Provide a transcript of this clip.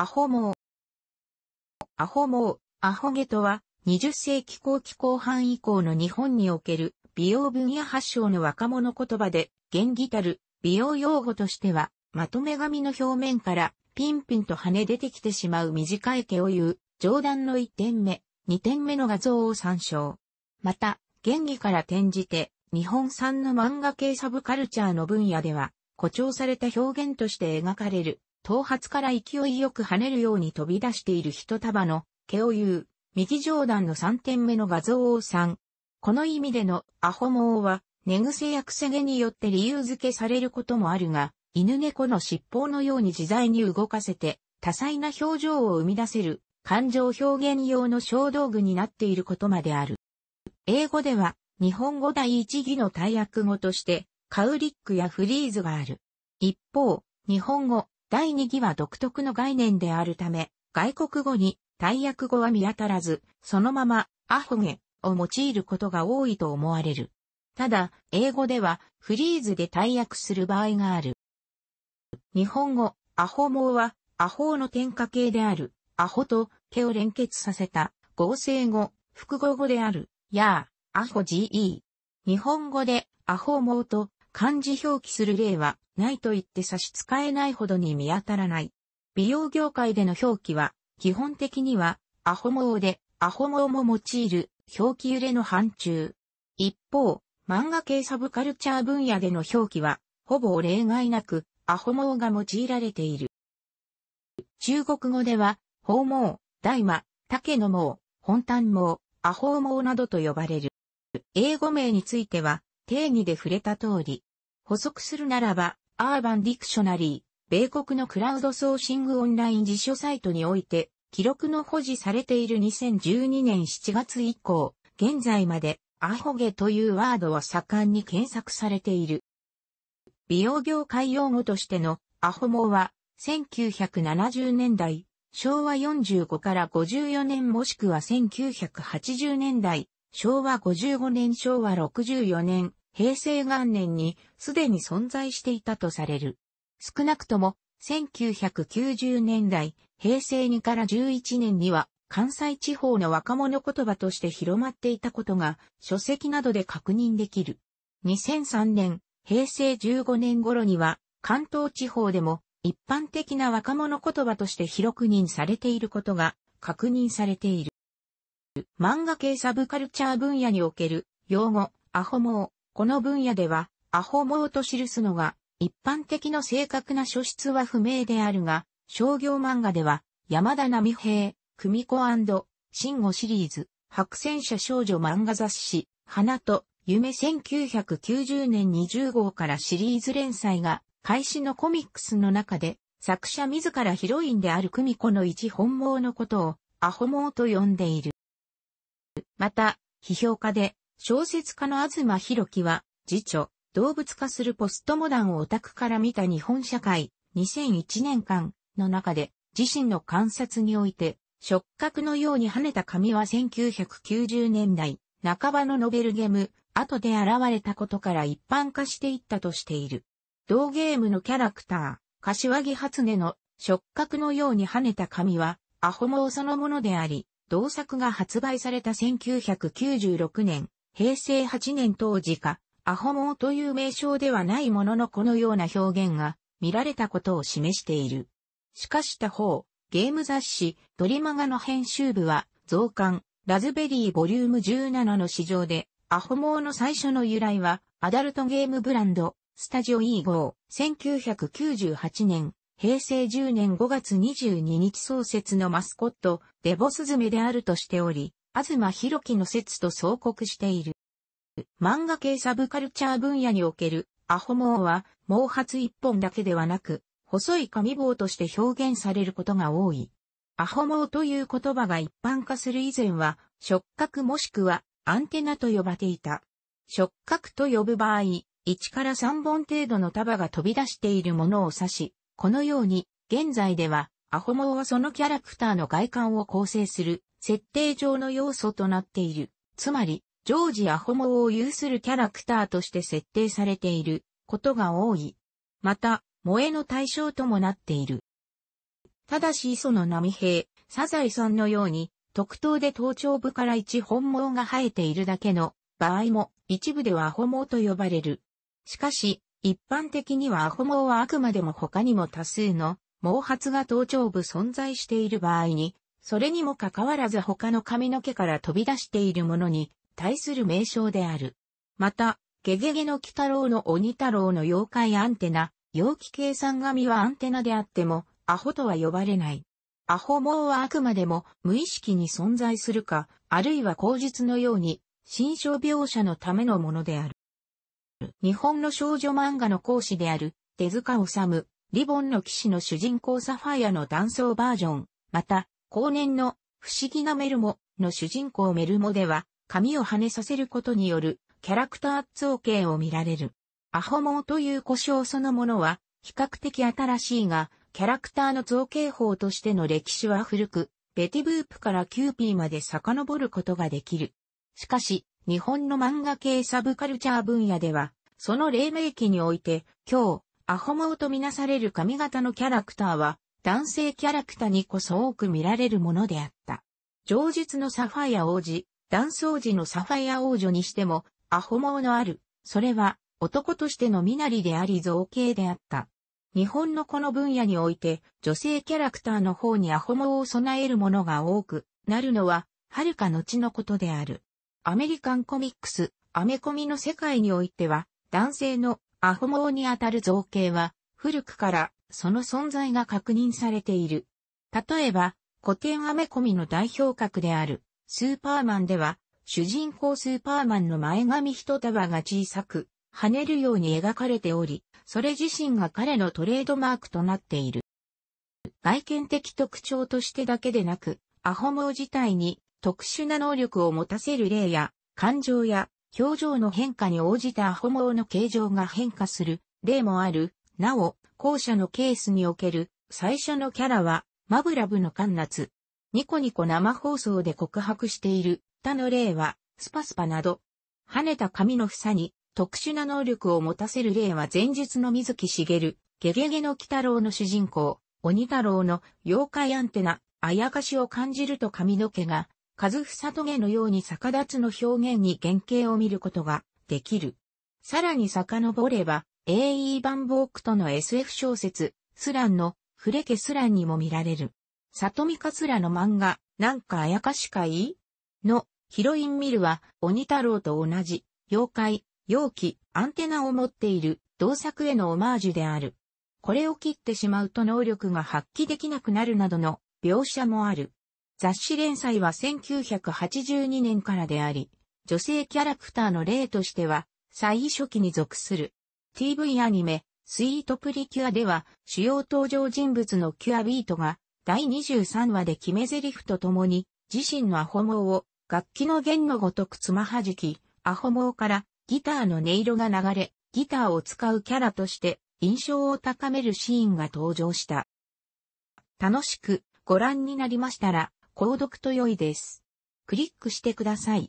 アホモー。アホモー、アホ毛とは、20世紀後期後半以降の日本における美容分野発祥の若者言葉で、原義たる美容用語としては、まとめ髪の表面からピンピンと跳ね出てきてしまう短い毛を言う、上段の1点目、2点目の画像を参照。また、原義から転じて、日本産の漫画系サブカルチャーの分野では、誇張された表現として描かれる、頭髪から勢いよく跳ねるように飛び出している一束の毛を言う、右上段の3点目の画像を3。この意味でのアホ毛は、寝癖やくせ毛によって理由付けされることもあるが、犬猫の尻尾のように自在に動かせて、多彩な表情を生み出せる、感情表現用の小道具になっていることまである。英語では、日本語第一義の大役語として、カウリックやフリーズがある。一方、日本語、第二義は独特の概念であるため、外国語に大訳語は見当たらず、そのまま、アホゲを用いることが多いと思われる。ただ、英語ではフリーズで大訳する場合がある。日本語、アホーは、アホの点下形である、アホと、毛を連結させた、合成語、複合語である、やー、アホ GE。日本語で、アホーと、漢字表記する例はないと言って差し支えないほどに見当たらない。美容業界での表記は、基本的には、アホモーで、アホモーも用いる、表記揺れの範疇。一方、漫画系サブカルチャー分野での表記は、ほぼ例外なく、アホモーが用いられている。中国語では、ホーモ大麻、竹の毛、本炭毛、アホ毛などと呼ばれる。英語名については、定義で触れた通り、補足するならば、アーバンディクショナリー、米国のクラウドソーシングオンライン辞書サイトにおいて、記録の保持されている2012年7月以降、現在まで、アホ毛というワードは盛んに検索されている。美容業界用語としてのアホ毛は、1970年代、昭和45から54年もしくは1980年代、昭和55年昭和64年、平成元年にすでに存在していたとされる。少なくとも1990年代、平成2から11年には関西地方の若者言葉として広まっていたことが書籍などで確認できる。2003年、平成15年頃には関東地方でも一般的な若者言葉として広く認されていることが確認されている。漫画系サブカルチャー分野における用語、アホモー、この分野では、アホモーと記すのが、一般的の正確な書質は不明であるが、商業漫画では、山田奈美平、久美子慎吾シリーズ、白戦車少女漫画雑誌、花と夢1990年20号からシリーズ連載が、開始のコミックスの中で、作者自らヒロインである久美子の一本毛のことを、アホモーと呼んでいる。また、批評家で、小説家の東博樹は、自著、動物化するポストモダンをオタクから見た日本社会、2001年間の中で、自身の観察において、触覚のように跳ねた紙は1990年代、半ばのノベルゲーム、後で現れたことから一般化していったとしている。同ゲームのキャラクター、柏木初音の触覚のように跳ねた紙は、アホモーそのものであり、同作が発売された1996年、平成8年当時か、アホモーという名称ではないもののこのような表現が見られたことを示している。しかし他方、ゲーム雑誌ドリマガの編集部は増刊ラズベリーボリューム17の市場でアホモーの最初の由来はアダルトゲームブランドスタジオ E ー。1998年平成10年5月22日創設のマスコットデボスズメであるとしており東博樹の説と相告している。漫画系サブカルチャー分野におけるアホ毛は毛髪一本だけではなく、細い紙棒として表現されることが多い。アホ毛という言葉が一般化する以前は、触覚もしくはアンテナと呼ばれていた。触覚と呼ぶ場合、1から3本程度の束が飛び出しているものを指し、このように、現在では、アホモはそのキャラクターの外観を構成する設定上の要素となっている。つまり、ジョージやホモを有するキャラクターとして設定されていることが多い。また、萌えの対象ともなっている。ただし磯野波平、サザエさんのように、特等で頭頂部から一本毛が生えているだけの場合も、一部ではアホ毛と呼ばれる。しかし、一般的にはアホ毛はあくまでも他にも多数の毛髪が頭頂部存在している場合にそれにもかかわらず他の髪の毛から飛び出しているものに対する名称である。また、ゲゲゲの鬼太郎の鬼太郎の妖怪アンテナ、妖気計算紙はアンテナであっても、アホとは呼ばれない。アホ毛はあくまでも無意識に存在するか、あるいは口述のように、心象描写のためのものである。日本の少女漫画の講師である、手塚治虫、リボンの騎士の主人公サファイアの断層バージョン、また、後年の不思議なメルモの主人公メルモでは、髪を跳ねさせることによるキャラクター造形を見られる。アホモーという故障そのものは比較的新しいが、キャラクターの造形法としての歴史は古く、ベティブープからキューピーまで遡ることができる。しかし、日本の漫画系サブカルチャー分野では、その黎明期において、今日、アホモーとみなされる髪型のキャラクターは、男性キャラクターにこそ多く見られるものであった。上述のサファイア王子、男装時のサファイア王女にしても、アホ毛のある、それは男としての身なりであり造形であった。日本のこの分野において、女性キャラクターの方にアホモを備えるものが多くなるのは、はるか後のことである。アメリカンコミックス、アメコミの世界においては、男性のアホモにあたる造形は、古くからその存在が確認されている。例えば、古典アメコミの代表格である、スーパーマンでは、主人公スーパーマンの前髪一束が小さく、跳ねるように描かれており、それ自身が彼のトレードマークとなっている。外見的特徴としてだけでなく、アホモー自体に特殊な能力を持たせる例や、感情や表情の変化に応じたアホモーの形状が変化する例もある。なお、後者のケースにおける最初のキャラは、マブラブのカンナツ。ニコニコ生放送で告白している、他の例は、スパスパなど、跳ねた髪の房に特殊な能力を持たせる例は前述の水木しげる、ゲゲゲの鬼太郎の主人公、鬼太郎の妖怪アンテナ、あやかしを感じると髪の毛が、カズフサトゲのように逆立つの表現に原型を見ることができる。さらに遡れば、A.E. バンボークとの SF 小説、スランの、フレケスランにも見られる。里見かつらの漫画、なんかあやかしかいいの、ヒロインミルは、鬼太郎と同じ、妖怪、容器、アンテナを持っている、同作へのオマージュである。これを切ってしまうと能力が発揮できなくなるなどの描写もある。雑誌連載は1982年からであり、女性キャラクターの例としては、最初期に属する。TV アニメ、スイートプリキュアでは、主要登場人物のキュアビートが、第23話で決め台詞とともに、自身のアホ毛を、楽器の弦のごとくつまはじき、アホ毛からギターの音色が流れ、ギターを使うキャラとして印象を高めるシーンが登場した。楽しくご覧になりましたら、購読と良いです。クリックしてください。